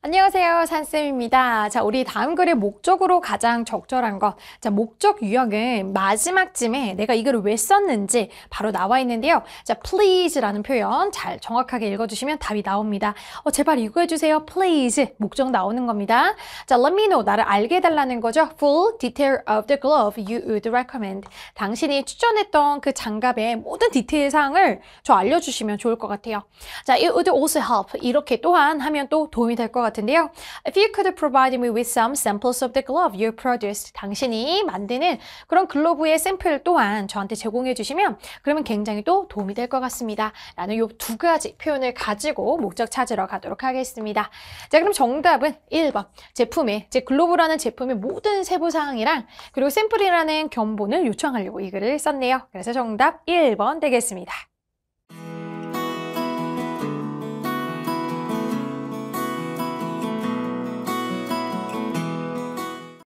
안녕하세요. 산쌤입니다. 자, 우리 다음 글의 목적으로 가장 적절한 것. 자, 목적 유형은 마지막쯤에 내가 이걸 왜 썼는지 바로 나와 있는데요. 자, please라는 표현 잘 정확하게 읽어주시면 답이 나옵니다. 어, 제발 이거 해주세요. please. 목적 나오는 겁니다. 자, let me know. 나를 알게 달라는 거죠. Full detail of the glove you would recommend. 당신이 추천했던 그 장갑의 모든 디테일 사항을 저 알려주시면 좋을 것 같아요. 자, it would also help. 이렇게 또한 하면 또 도움이 될 것 같아요. 같은데요. If you could provide me with some samples of the glove you produced, 당신이 만드는 그런 글러브의 샘플 또한 저한테 제공해 주시면 그러면 굉장히 또 도움이 될 것 같습니다. 라는 이두 가지 표현을 가지고 목적 찾으러 가도록 하겠습니다. 자, 그럼 정답은 1번. 제품의제 글로브라는 제품의 모든 세부사항이랑 그리고 샘플이라는 견본을 요청하려고 이 글을 썼네요. 그래서 정답 1번 되겠습니다.